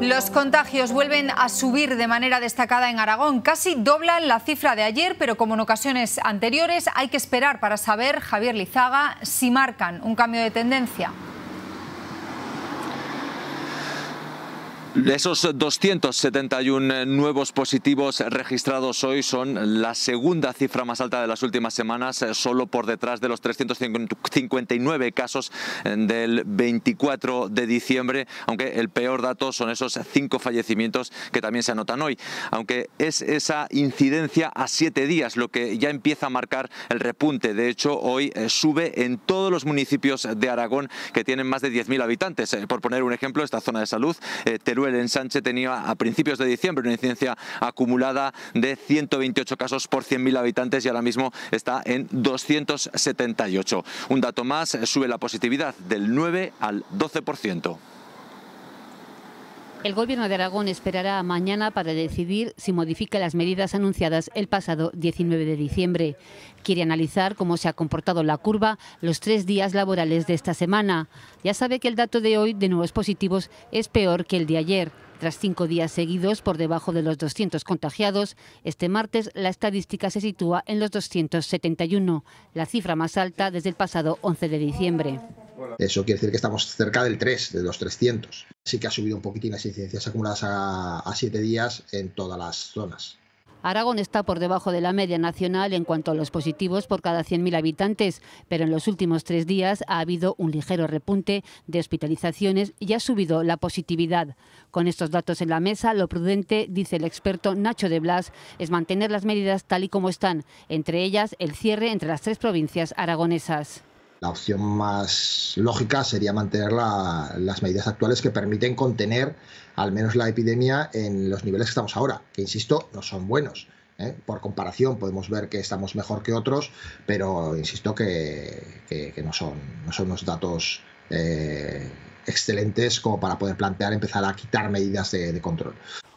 Los contagios vuelven a subir de manera destacada en Aragón. Casi doblan la cifra de ayer, pero como en ocasiones anteriores hay que esperar para saber, Javier Lizaga, si marcan un cambio de tendencia. Esos 271 eh, nuevos positivos registrados hoy son la segunda cifra más alta de las últimas semanas, eh, solo por detrás de los 359 casos eh, del 24 de diciembre, aunque el peor dato son esos cinco fallecimientos que también se anotan hoy, aunque es esa incidencia a siete días lo que ya empieza a marcar el repunte. De hecho, hoy sube en todos los municipios de Aragón que tienen más de 10.000 habitantes. Por poner un ejemplo, esta zona de salud, Teruel, el Ensanche tenía a principios de diciembre una incidencia acumulada de 128 casos por 100.000 habitantes y ahora mismo está en 278. Un dato más, sube la positividad del 9 al 12%. El Gobierno de Aragón esperará mañana para decidir si modifica las medidas anunciadas el pasado 19 de diciembre. Quiere analizar cómo se ha comportado la curva los tres días laborales de esta semana. Ya sabe que el dato de hoy de nuevos positivos es peor que el de ayer. Tras cinco días seguidos por debajo de los 200 contagiados, este martes la estadística se sitúa en los 271, la cifra más alta desde el pasado 11 de diciembre. Eso quiere decir que estamos cerca del 3, de los 300 sí que ha subido un poquitín las incidencias acumuladas a, a siete días en todas las zonas. Aragón está por debajo de la media nacional en cuanto a los positivos por cada 100.000 habitantes, pero en los últimos tres días ha habido un ligero repunte de hospitalizaciones y ha subido la positividad. Con estos datos en la mesa, lo prudente, dice el experto Nacho de Blas, es mantener las medidas tal y como están, entre ellas el cierre entre las tres provincias aragonesas la opción más lógica sería mantener las medidas actuales que permiten contener al menos la epidemia en los niveles que estamos ahora, que insisto, no son buenos. ¿eh? Por comparación podemos ver que estamos mejor que otros, pero insisto que, no, son, no son unos datos eh, excelentes como para poder plantear empezar a quitar medidas de control.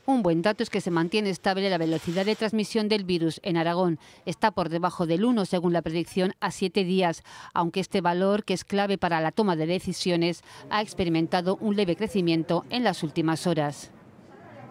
Un buen dato es que se mantiene estable la velocidad de transmisión del virus en Aragón. Está por debajo del 1, según la predicción, a 7 días, aunque este valor, que es clave para la toma de decisiones, ha experimentado un leve crecimiento en las últimas horas.